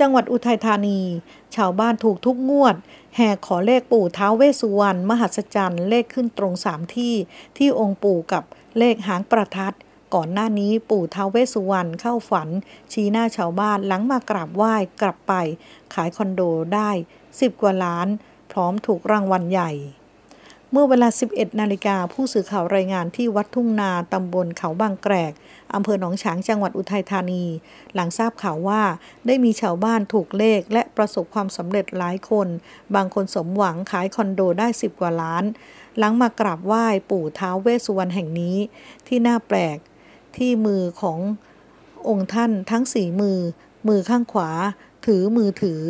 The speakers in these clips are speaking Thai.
จังหวัดอุทัยธานี ชาวบ้านถูกทุกงวด แห่ขอเลขปู่เท้าเวสุวรรณมหัศจรรย์เลขขึ้นตรงสามที่ ที่องค์ปู่กับเลขหางประทัด ก่อนหน้านี้ปู่เท้าเวสุวรรณเข้าฝัน ชี้หน้าชาวบ้านหลังมากราบไหว้กลับไป ขายคอนโดได้สิบกว่าล้าน พร้อมถูกรางวัลใหญ่เมื่อเวลา 11 นาฬิกาผู้สื่อข่าวรายงานที่วัดทุ่งนา ตำบลเขาบางแกรก อำเภอหนองฉาง จังหวัดอุทัยธานี หลังทราบข่าวว่า ได้มีชาวบ้านถูกเลขและประสบความสำเร็จหลายคน บางคนสมหวังขายคอนโดได้ 10 กว่าล้าน หลังมากราบไหว้ปู่ท้าวเวสสุวรรณแห่งนี้ ที่น่าแปลกที่มือขององค์ท่านทั้งสี่มือ มือข้างขวา ถือมือถือ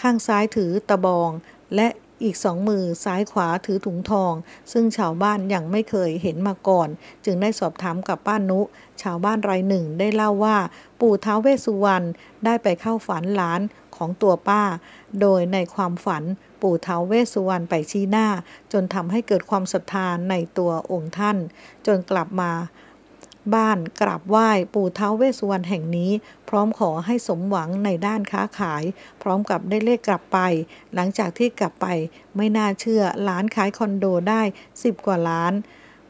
ข้างซ้ายถือตะบอง และอีกสองมือซ้ายขวาถือถุงทอง ซึ่งชาวบ้านยังไม่เคยเห็นมาก่อน จึงได้สอบ ถาม กับ ป้านุ ชาวบ้านรายหนึ่งได้เล่าว่า ปู่ท้าวเวสุวรรณได้ไปเข้าฝัน หลานของตัวป้า โดยในความฝันปู่เทาเวสุวรรณไปชี้หน้า จนทำให้เกิดความศรัทธานในตัวองค์ท่าน จนกลับมาบ้านกราบไหว้ปู่เท้าเวสุวรรณแห่งนี้ พร้อมขอให้สมหวังในด้านค้าขาย พร้อมกับได้เลขกลับไป หลังจากที่กลับไป ไม่น่าเชื่อล้านขายคอนโดได้สิบกว่าล้าน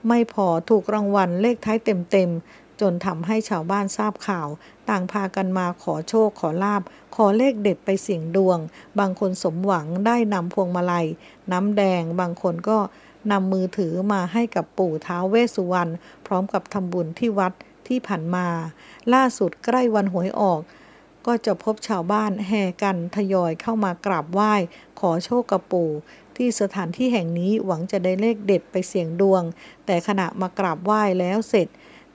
ไม่พอถูกรางวัลเลขท้ายเต็มๆจนทำให้ชาวบ้านทราบข่าว ต่างพากันมาขอโชคขอลาบขอเลขเด็ดไปเสี่ยงดวง บางคนสมหวังได้นำพวงมาลัยน้ำแดงบางคนก็นำมือถือมาให้กับปู่ท้าวเวสุวรรณพร้อมกับทำบุญที่วัดที่ผ่านมา ล่าสุดใกล้วันหวยออก ก็จะพบชาวบ้านแห่กันทยอยเข้ามากราบไหว้ ขอโชคกับปู่ ที่สถานที่แห่งนี้หวังจะได้เลขเด็ดไปเสี่ยงดวง แต่ขณะมากราบไหว้แล้วเสร็จ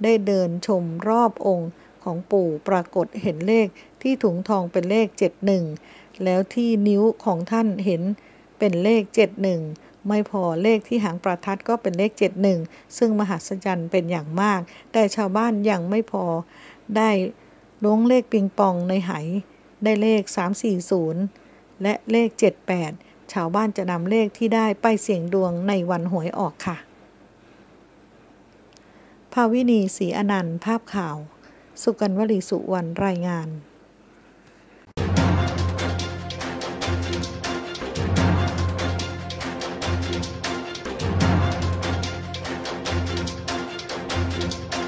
ได้เดินชมรอบองค์ ของปู่ปรากฏเห็นเลขที่ถุงทองเป็นเลข 71แล้วที่นิ้วของท่านเห็น เป็นเลข71ไม่พอเลขที่หางประทัดก็เป็นเลข 71 ซึ่งมหัศจรรย์เป็นอย่างมาก แต่ชาวบ้านยังไม่พอได้ล้วงเลขปิงปองในไห ได้เลข 340 และเลข 78 ชาวบ้านจะนำเลขที่ได้ไปเสี่ยงดวงในวันหวยออกค่ะ ภาวินีศรีอนันต์ ภาพข่าว สุกันวลีสุวรรณ รายงาน